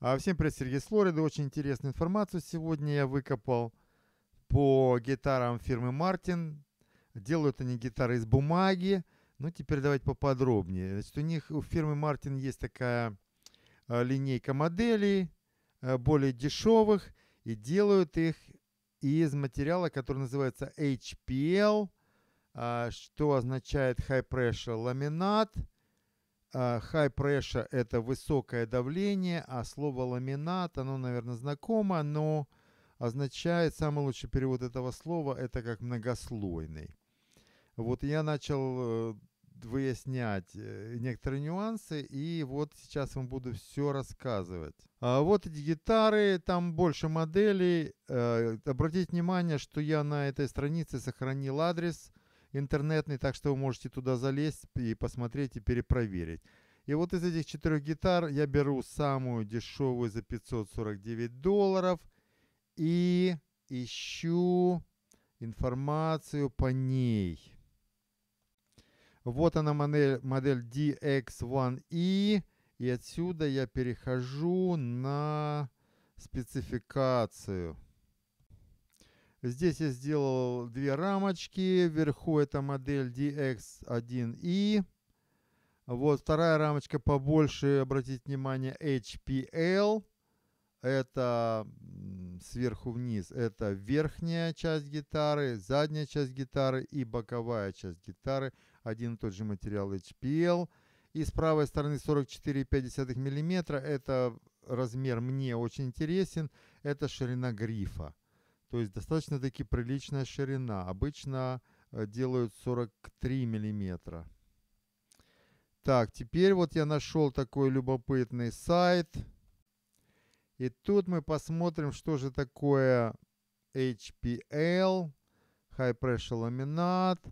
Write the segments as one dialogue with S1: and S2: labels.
S1: А, всем привет, Сергей Слорида. Очень интересную информацию сегодня я выкопал по гитарам фирмы Мартин. Делают они гитары из бумаги. Ну, теперь давайте поподробнее. Значит, у них, у фирмы Мартин есть такая а, линейка моделей, а, более дешевых, и делают их из материала, который называется HPL, что означает High Pressure Laminate. А, high pressure – это высокое давление, а слово ламинат, оно, наверное, знакомо, но означает, самый лучший перевод этого слова – это как многослойный. Вот я начал э, выяснять э, некоторые нюансы, и вот сейчас вам буду все рассказывать. А вот эти гитары, там больше моделей. Э, обратите внимание, что я на этой странице сохранил адрес – интернетный, так что вы можете туда залезть и посмотреть и перепроверить. И вот из этих четырех гитар я беру самую дешевую за 549 долларов и ищу информацию по ней. Вот она модель, модель DX1E. E, и отсюда я перехожу на спецификацию. Здесь я сделал две рамочки. Вверху это модель DX1i. Вот вторая рамочка побольше, обратите внимание, HPL. Это сверху вниз, это верхняя часть гитары, задняя часть гитары и боковая часть гитары. Один и тот же материал HPL. И с правой стороны 44,5 мм. Это размер мне очень интересен. Это ширина грифа. То есть достаточно-таки приличная ширина. Обычно э, делают 43 миллиметра. Так, теперь вот я нашел такой любопытный сайт. И тут мы посмотрим, что же такое HPL, High Pressure Laminate.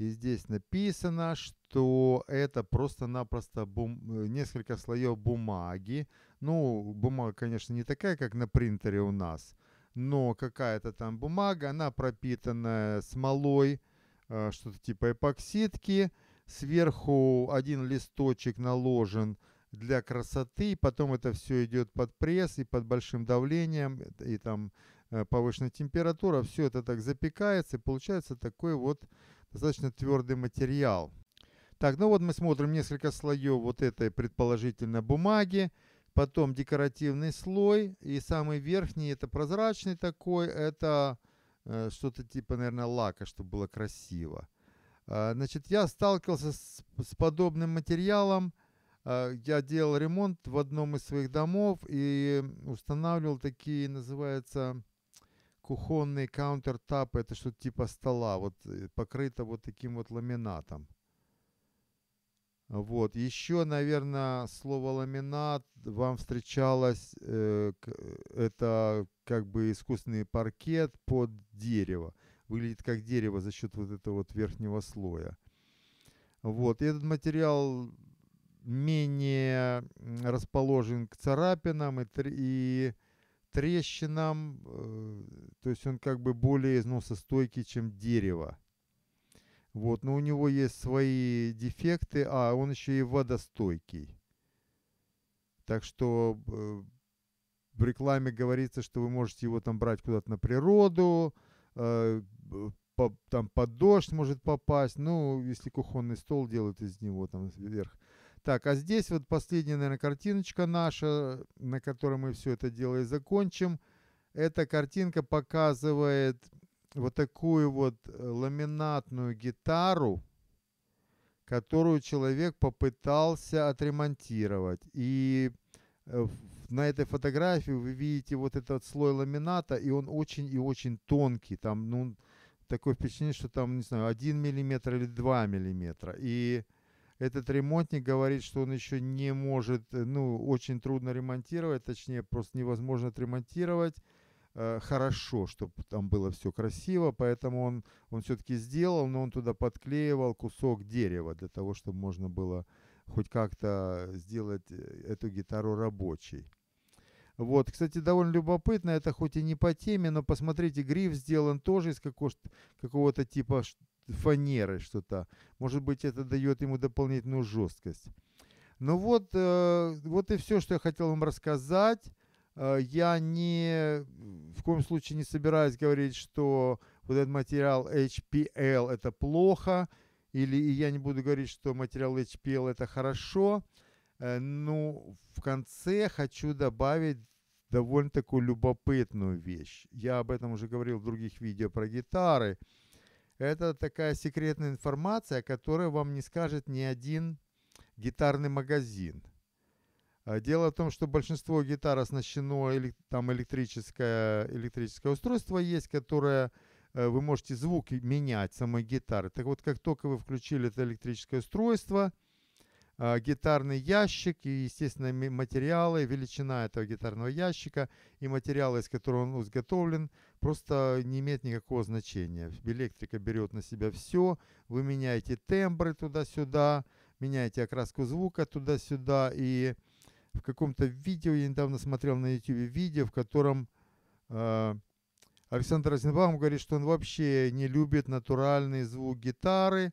S1: И здесь написано, что это просто-напросто бум... Э, несколько слоев бумаги. Ну, бумага, конечно, не такая, как на принтере у нас – но какая-то там бумага, она пропитанная смолой, э, что-то типа эпоксидки. Сверху один листочек наложен для красоты, потом это все идет под пресс и под большим давлением, и там э, повышенная температура, все это так запекается, и получается такой вот достаточно твердый материал. Так, ну вот мы смотрим несколько слоев вот этой предположительно бумаги потом декоративный слой, и самый верхний это прозрачный такой, это э, что-то типа, наверное, лака, чтобы было красиво. Э, значит, я сталкивался с, с подобным материалом. Э, я делал ремонт в одном из своих домов и устанавливал такие, называется кухонные каунтертапы, это что-то типа стола, вот э, покрыто вот таким вот ламинатом. Вот. Еще, наверное, слово ламинат вам встречалось, э, это как бы искусственный паркет под дерево. Выглядит как дерево за счет вот этого вот верхнего слоя. Вот. И этот материал менее расположен к царапинам и, и трещинам, э, то есть он как бы более износостойкий, чем дерево. Вот, но у него есть свои дефекты, а он еще и водостойкий. Так что э, в рекламе говорится, что вы можете его там брать куда-то на природу, э, по, там под дождь может попасть, ну, если кухонный стол делают из него там вверх. Так, а здесь вот последняя, наверное, картиночка наша, на которой мы все это дело и закончим. Эта картинка показывает вот такую вот э, ламинатную гитару, которую человек попытался отремонтировать. И э, на этой фотографии вы видите вот этот слой ламината, и он очень и очень тонкий. Там, ну, такое впечатление, что там, не знаю, 1 миллиметр или 2 миллиметра. И этот ремонтник говорит, что он еще не может, э, ну, очень трудно ремонтировать, точнее, просто невозможно отремонтировать. Э, хорошо, чтобы там было все красиво, поэтому он, он все-таки сделал, но он туда подклеивал кусок дерева для того, чтобы можно было хоть как-то сделать э, эту гитару рабочей. Вот, кстати, довольно любопытно, это хоть и не по теме, но посмотрите, гриф сделан тоже из какого-то типа фанеры что-то. Может быть, это дает ему дополнительную жесткость. Ну вот, э, вот и все, что я хотел вам рассказать. Э, я не, в коем случае не собираюсь говорить, что вот этот материал HPL это плохо, или я не буду говорить, что материал HPL это хорошо. Э, ну, в конце хочу добавить довольно такую любопытную вещь. Я об этом уже говорил в других видео про гитары. Это такая секретная информация, которая вам не скажет ни один гитарный магазин – а, дело в том, что большинство гитар оснащено там электрическое, электрическое устройство есть, которое э, вы можете звуки менять самой гитары. Так вот, как только вы включили это электрическое устройство, а, гитарный ящик и, естественно, материалы, величина этого гитарного ящика и материалы, из которого он изготовлен, просто не имеет никакого значения. Электрика берет на себя все, вы меняете тембры туда-сюда, меняете окраску звука туда-сюда, и в каком-то видео, я недавно смотрел на YouTube видео, в котором э, Александр Розенбаум говорит, что он вообще не любит натуральный звук гитары,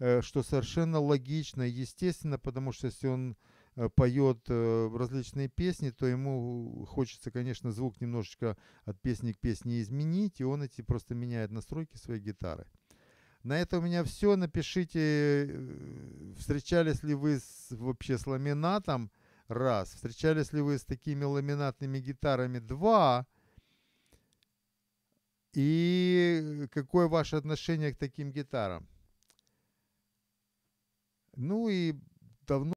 S1: э, что совершенно логично и естественно, потому что если он э, поет э, различные песни, то ему хочется, конечно, звук немножечко от песни к песне изменить, и он эти просто меняет настройки своей гитары. На этом у меня все. Напишите, э, встречались ли вы с, вообще с ламинатом. Раз. Встречались ли вы с такими ламинатными гитарами? Два. И какое ваше отношение к таким гитарам? Ну и давно